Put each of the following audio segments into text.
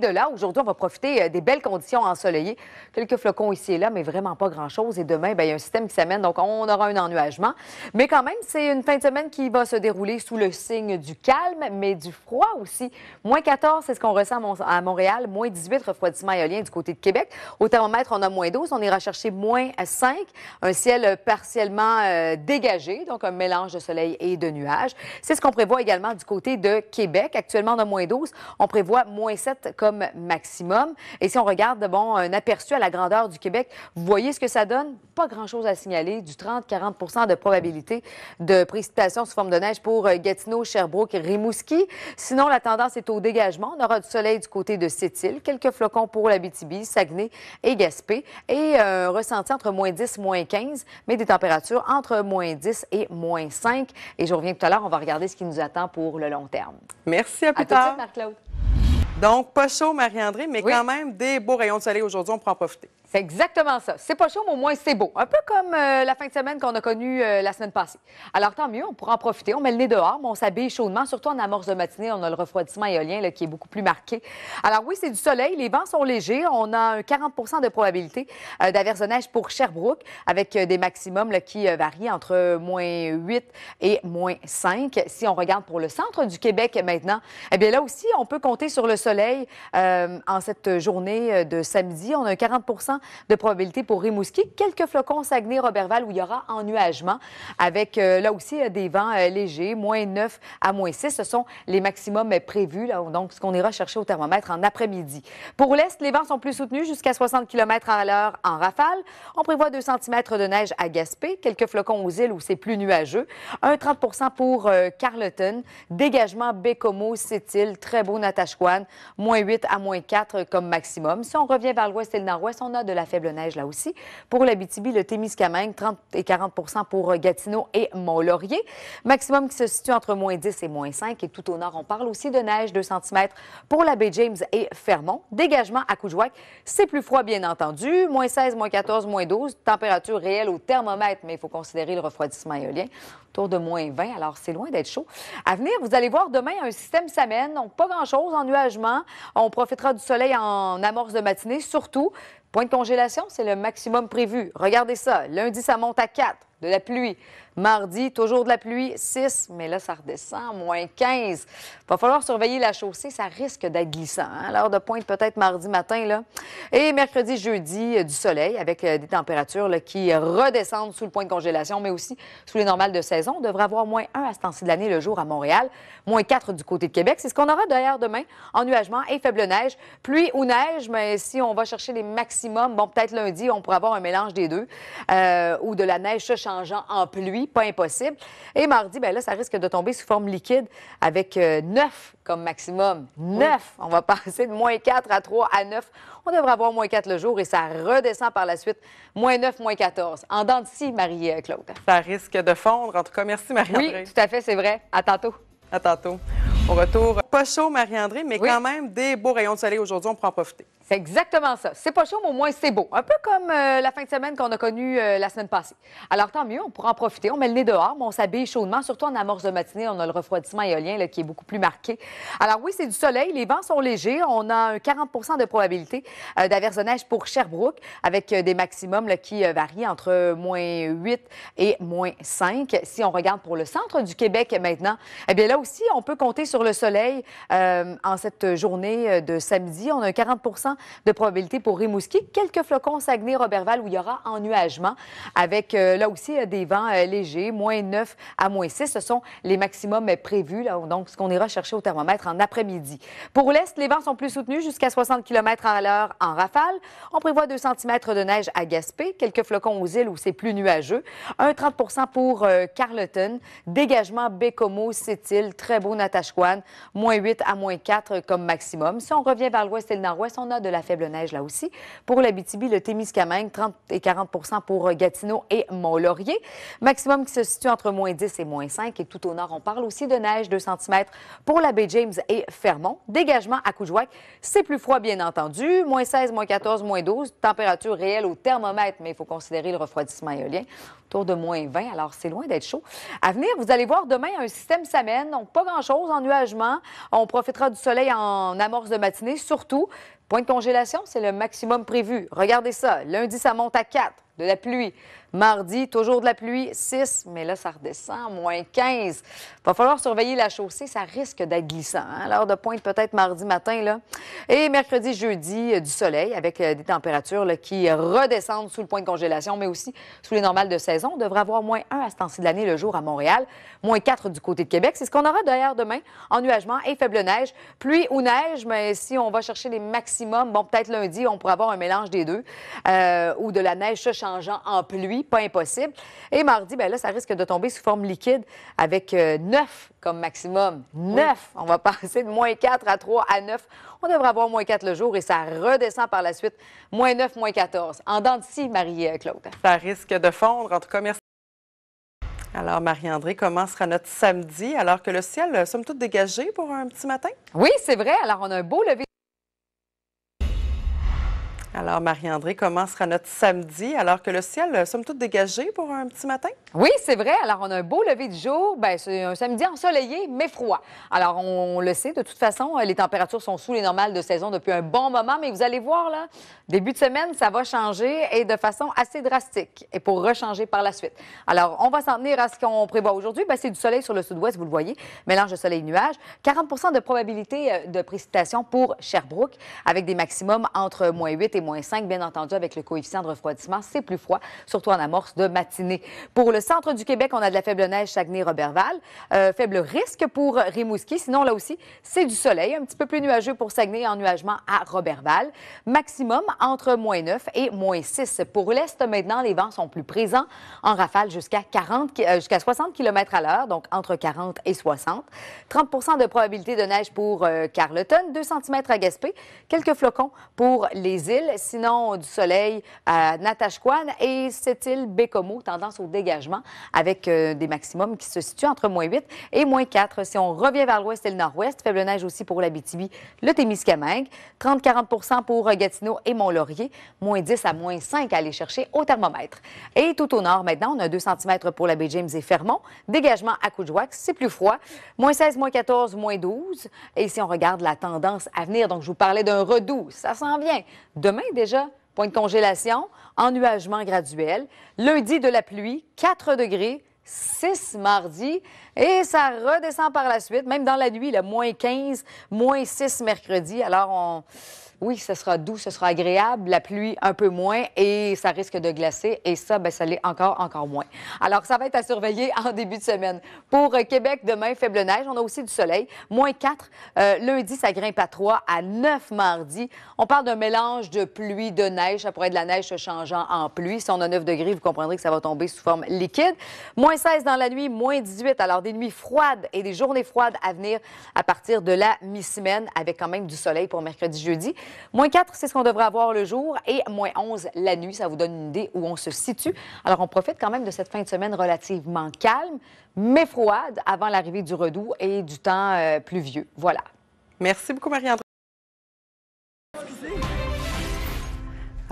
de là, aujourd'hui, on va profiter euh, des belles conditions ensoleillées. Quelques flocons ici et là, mais vraiment pas grand-chose. Et demain, ben, il y a un système qui s'amène, donc on aura un ennuagement. Mais quand même, c'est une fin de semaine qui va se dérouler sous le signe du calme, mais du froid aussi. Moins 14, c'est ce qu'on ressent à Montréal. Moins 18, refroidissement éolien du côté de Québec. Au thermomètre, on a moins 12. On ira chercher moins 5. Un ciel euh, partiellement euh, dégagé, donc un mélange de soleil et de nuages. C'est ce qu'on prévoit également du côté de Québec. Actuellement, on a moins 12. On prévoit moins 7 comme maximum. Et si on regarde, bon, un aperçu à la grandeur du Québec, vous voyez ce que ça donne? Pas grand-chose à signaler, du 30-40 de probabilité de précipitation sous forme de neige pour euh, Gatineau, Sherbrooke et Rimouski. Sinon, la tendance est au dégagement. On aura du soleil du côté de sept quelques flocons pour la BTB, Saguenay et Gaspé, et un euh, ressenti entre moins 10, moins 15, mais des températures entre moins 10 et moins 5. Et je reviens tout à l'heure, on va regarder ce qui nous attend pour le long terme. Merci, à plus tard. Tout de suite, Marc-Claude. Donc, pas chaud, Marie-André, mais quand même des beaux rayons de soleil aujourd'hui, on peut en profiter. C'est exactement ça. C'est pas chaud, mais au moins c'est beau. Un peu comme euh, la fin de semaine qu'on a connue euh, la semaine passée. Alors tant mieux, on pourra en profiter. On met le nez dehors, mais on s'habille chaudement, surtout en amorce de matinée. On a le refroidissement éolien qui est beaucoup plus marqué. Alors oui, c'est du soleil, les vents sont légers. On a un 40 de probabilité euh, neige pour Sherbrooke, avec euh, des maximums qui varient entre moins 8 et moins 5. Si on regarde pour le centre du Québec maintenant, eh bien là aussi, on peut compter sur le soleil en cette journée de samedi. On a un 40 de probabilité pour Rimouski. Quelques flocons Saguenay, Roberval où il y aura ennuagement avec euh, là aussi euh, des vents euh, légers, moins 9 à moins 6. Ce sont les maximums prévus, là, donc ce qu'on ira chercher au thermomètre en après-midi. Pour l'Est, les vents sont plus soutenus jusqu'à 60 km à l'heure en rafale. On prévoit 2 cm de neige à Gaspé, quelques flocons aux îles où c'est plus nuageux, 1,30 pour Carleton, dégagement Bécomo, sept il très beau Natashquan, moins 8 à moins 4 comme maximum. Si on revient vers l'ouest et le nord-ouest, on a de la faible neige là aussi. Pour l'Abitibi, le Témiscamingue, 30 et 40 pour euh, Gatineau et Mont-Laurier. Maximum qui se situe entre moins 10 et moins 5. Et tout au nord, on parle aussi de neige, 2 cm pour la baie James et Fermont. Dégagement à Coujouac, c'est plus froid, bien entendu. Moins 16, moins 14, moins 12. Température réelle au thermomètre, mais il faut considérer le refroidissement éolien. Autour de moins 20, alors c'est loin d'être chaud. À venir, vous allez voir demain, un système s'amène. Donc, pas grand-chose en nuagement. On profitera du soleil en amorce de matinée, surtout. Point de congélation, c'est le maximum prévu. Regardez ça. Lundi, ça monte à 4. De la pluie. Mardi, toujours de la pluie, 6, mais là, ça redescend, moins 15. Va falloir surveiller la chaussée, ça risque d'être glissant. Hein. L'heure de pointe peut-être mardi matin, là. Et mercredi, jeudi, euh, du soleil avec euh, des températures qui redescendent sous le point de congélation, mais aussi sous les normales de saison. On devrait avoir moins 1 à ce temps-ci de l'année le jour à Montréal, moins 4 du côté de Québec. C'est ce qu'on aura derrière demain, ennuagement et faible neige. Pluie ou neige, mais si on va chercher les maximums, bon, peut-être lundi, on pourra avoir un mélange des deux euh, ou de la neige se changeant en pluie pas impossible. Et mardi, ben là, ça risque de tomber sous forme liquide avec 9 euh, comme maximum. 9! On va passer de moins 4 à 3 à 9. On devrait avoir moins 4 le jour et ça redescend par la suite. Moins 9, moins 14. En dents de Marie-Claude. Ça risque de fondre. En tout cas, merci, Marie-André. Oui, tout à fait, c'est vrai. À tantôt. À tantôt. Au retour, pas chaud, Marie-André, mais quand même des beaux rayons de soleil aujourd'hui. On pourra en profiter. C'est exactement ça. C'est pas chaud, mais au moins c'est beau. Un peu comme euh, la fin de semaine qu'on a connue euh, la semaine passée. Alors tant mieux, on pourra en profiter. On met le nez dehors, mais on s'habille chaudement, surtout en amorce de matinée. On a le refroidissement éolien qui est beaucoup plus marqué. Alors oui, c'est du soleil, les vents sont légers. On a un 40 de probabilité euh, de neige pour Sherbrooke, avec euh, des maximums qui varient entre moins 8 et moins 5. Si on regarde pour le centre du Québec maintenant, eh bien là aussi, on peut compter sur le soleil en cette journée de samedi. On a un 40 de probabilité pour Rimouski. Quelques flocons Saguenay-Roberval où il y aura ennuagement avec euh, là aussi euh, des vents euh, légers, moins 9 à moins 6. Ce sont les maximums prévus, là, donc ce qu'on ira chercher au thermomètre en après-midi. Pour l'Est, les vents sont plus soutenus jusqu'à 60 km à l'heure en rafale. On prévoit 2 cm de neige à Gaspé, quelques flocons aux îles où c'est plus nuageux, un 30 pour Carleton, dégagement Bécomo, sept très beau Natashquan, moins 8 à moins 4 comme maximum. Si on revient vers l'ouest et le nord-ouest, on a de la faible neige là aussi. Pour la BTB, le Témiscamingue, 30 et 40 pour euh, Gatineau et Mont-Laurier. Maximum qui se situe entre moins 10 et moins 5. Et tout au nord, on parle aussi de neige, 2 cm pour la baie James et Fermont. Dégagement à Coujouac, c'est plus froid, bien entendu. Moins 16, moins 14, moins 12. Température réelle au thermomètre, mais il faut considérer le refroidissement éolien. Autour de moins 20, alors c'est loin d'être chaud. À venir, vous allez voir demain un système s'amène. Donc, pas grand-chose, en nuagement. On profitera du soleil en amorce de matinée, surtout. Point de congélation, c'est le maximum prévu. Regardez ça. Lundi, ça monte à 4 de la pluie. Mardi, toujours de la pluie, 6, mais là, ça redescend, moins 15. Va falloir surveiller la chaussée, ça risque d'être glissant. Hein. L'heure de pointe peut-être mardi matin, là. Et mercredi, jeudi, euh, du soleil avec euh, des températures qui redescendent sous le point de congélation, mais aussi sous les normales de saison. On devrait avoir moins 1 à ce temps-ci de l'année le jour à Montréal, moins 4 du côté de Québec. C'est ce qu'on aura d'ailleurs demain, ennuagement et faible neige. Pluie ou neige, mais si on va chercher les maximums, bon, peut-être lundi, on pourra avoir un mélange des deux euh, ou de la neige changeant en pluie, pas impossible. Et mardi, ben là, ça risque de tomber sous forme liquide avec 9 euh, comme maximum. 9! On va passer de moins 4 à 3 à 9. On devrait avoir moins 4 le jour et ça redescend par la suite. Moins 9, moins 14. En dents de scie, Marie-Claude. Ça risque de fondre. En tout cas, merci. Alors, Marie-André, comment sera notre samedi alors que le ciel, euh, somme tout dégagé pour un petit matin? Oui, c'est vrai. Alors, on a un beau lever. Alors, Marie-André, comment sera notre samedi alors que le ciel, euh, somme toute, dégagé pour un petit matin? Oui, c'est vrai. Alors, on a un beau lever du jour. Bien, c'est un samedi ensoleillé, mais froid. Alors, on, le sait, de toute façon, euh, les températures sont sous les normales de saison depuis un bon moment, mais vous allez voir, là, début de semaine, ça va changer et de façon assez drastique et pour rechanger par la suite. Alors, on va s'en tenir à ce qu'on prévoit aujourd'hui. Bien, c'est du soleil sur le sud-ouest, vous le voyez, mélange de soleil-nuage. et 40 de probabilité euh, de précipitation pour Sherbrooke avec des maximums entre moins 8 et moins 5. Bien entendu, avec le coefficient de refroidissement, c'est plus froid, surtout en amorce de matinée. Pour le centre du Québec, on a de la faible neige Saguenay-Roberval. Euh, faible risque pour Rimouski. Sinon, là aussi, c'est du soleil. Un petit peu plus nuageux pour Saguenay, en nuagement à Roberval. Maximum entre moins 9 et moins 6. Pour l'Est, maintenant, les vents sont plus présents en rafale jusqu'à euh, jusqu'à 60 km à l'heure, donc entre 40 et 60. 30 de probabilité de neige pour euh, Carleton, 2 cm à Gaspé, quelques flocons pour les îles sinon du soleil à Natashquan et cette île Bécomo, tendance au dégagement avec euh, des maximums qui se situent entre moins 8 et moins 4. Si on revient vers l'ouest et le nord-ouest, faible neige aussi pour l'Abitibi, le Témiscamingue, 30-40 pour Gatineau et Mont-Laurier, moins 10 à moins 5 à aller chercher au thermomètre. Et tout au nord maintenant, on a 2 cm pour la baie James et Fermont, dégagement à Coudjouac, c'est plus froid, moins 16, moins 14, moins 12. Et si on regarde la tendance à venir, donc je vous parlais d'un redoux, ça s'en vient. Demain, déjà. Point de congélation, ennuagement graduel. Lundi, de la pluie, 4 degrés, 6 mardi. Et ça redescend par la suite, même dans la nuit, le moins 15, moins 6 mercredi. Alors, on oui, ce sera doux, ce sera agréable, la pluie un peu moins et ça risque de glacer et ça, ben, ça l'est encore, encore moins. Alors, ça va être à surveiller en début de semaine. Pour euh, Québec, demain, faible neige. On a aussi du soleil, moins 4. Euh, lundi, ça grimpe à 3, à 9 mardi. On parle d'un mélange de pluie, de neige. Ça pourrait être de la neige se changeant en pluie. Si on a 9 degrés, vous comprendrez que ça va tomber sous forme liquide. Moins 16 dans la nuit, moins 18. Alors, des nuits froides et des journées froides à venir à partir de la mi-semaine avec quand même du soleil pour mercredi, jeudi. Moins 4, c'est ce qu'on devrait avoir le jour et moins 11 la nuit. Ça vous donne une idée où on se situe. Alors, on profite quand même de cette fin de semaine relativement calme, mais froide avant l'arrivée du redout et du temps euh, pluvieux. Voilà. Merci beaucoup, marie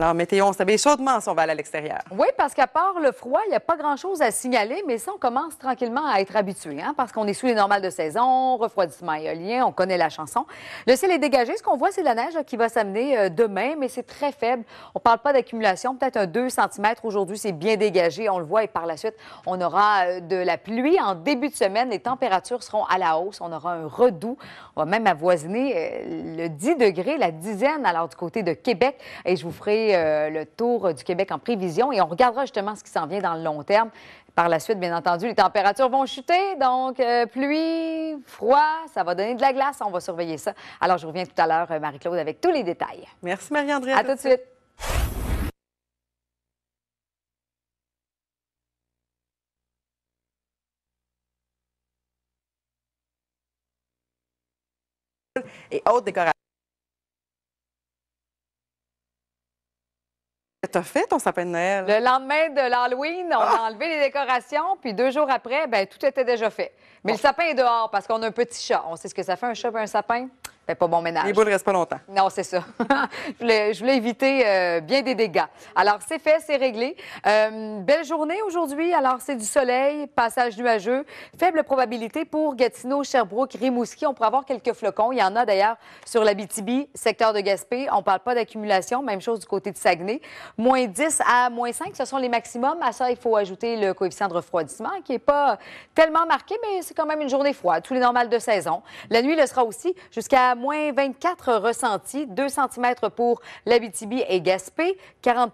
Alors, météo, on s'habille chaudement si on va à l'extérieur. Oui, parce qu'à part le froid, il n'y a pas grand-chose à signaler, mais ça, on commence tranquillement à être habitué, hein, parce qu'on est sous les normales de saison, refroidissement éolien, on connaît la chanson. Le ciel est dégagé. Ce qu'on voit, c'est la neige qui va s'amener euh, demain, mais c'est très faible. On ne parle pas d'accumulation, peut-être un 2 cm aujourd'hui, c'est bien dégagé, on le voit, et par la suite, on aura euh, de la pluie. En début de semaine, les températures seront à la hausse, on aura un redout. on va même avoisiner euh, le 10 degrés, la dizaine, alors du côté de Québec, et je vous ferai euh, le Tour du Québec en prévision et on regardera justement ce qui s'en vient dans le long terme. Par la suite, bien entendu, les températures vont chuter, donc euh, pluie, froid, ça va donner de la glace, on va surveiller ça. Alors, je reviens tout à l'heure, euh, Marie-Claude, avec tous les détails. Merci, Marie-André. À, tout de suite. et autres décorations. fait ton sapin de Noël? Le lendemain de l'Halloween, on a enlevé les décorations, puis deux jours après, ben tout était déjà fait. Mais le sapin est dehors parce qu'on a un petit chat. On sait ce que ça fait un chat et un sapin? fait pas bon ménage. Les ne restent pas longtemps. Non, c'est ça. je, voulais, éviter euh, bien des dégâts. Alors, c'est fait, c'est réglé. Euh, belle journée aujourd'hui. Alors, c'est du soleil, passage nuageux, faible probabilité pour Gatineau, Sherbrooke, Rimouski. On pourrait avoir quelques flocons. Il y en a d'ailleurs sur la BTB, secteur de Gaspé. On parle pas d'accumulation. Même chose du côté de Saguenay. Moins 10 à moins 5, ce sont les maximums. À ça, il faut ajouter le coefficient de refroidissement qui n'est pas tellement marqué, mais c'est quand même une journée froide. Tous les normales de saison. La nuit, le sera aussi jusqu'à moins 24 ressentis, 2 cm pour l'Abitibi et Gaspé, 40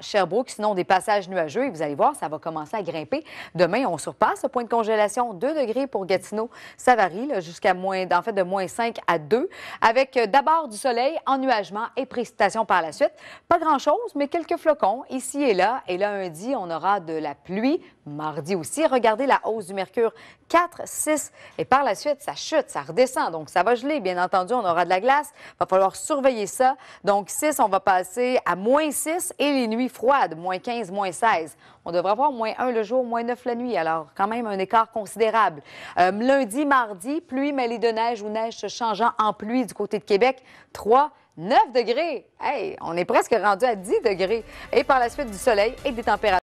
Sherbrooke, sinon des passages nuageux. Et vous allez voir, ça va commencer à grimper. Demain, on surpasse le point de congélation, 2 degrés pour Gatineau. Ça varie jusqu'à moins, en fait, de moins 5 à 2, avec euh, d'abord du soleil, ennuagement et précipitation par la suite. Pas grand-chose, mais quelques flocons ici et là. Et lundi, on aura de la pluie mardi aussi. Regardez la hausse du mercure 4, 6 et par la suite, ça chute, ça redescend. Donc, ça va geler. Bien entendu, on aura de la glace. va falloir surveiller ça. Donc, 6, on va passer à moins 6 et les nuits froides, moins 15, moins 16. On devrait avoir moins 1 le jour, moins 9 la nuit. Alors, quand même, un écart considérable. Euh, lundi, mardi, pluie mêlée de neige ou neige se changeant en pluie du côté de Québec. 3, 9 degrés. Hey, on est presque rendu à 10 degrés. Et par la suite, du soleil et des températures.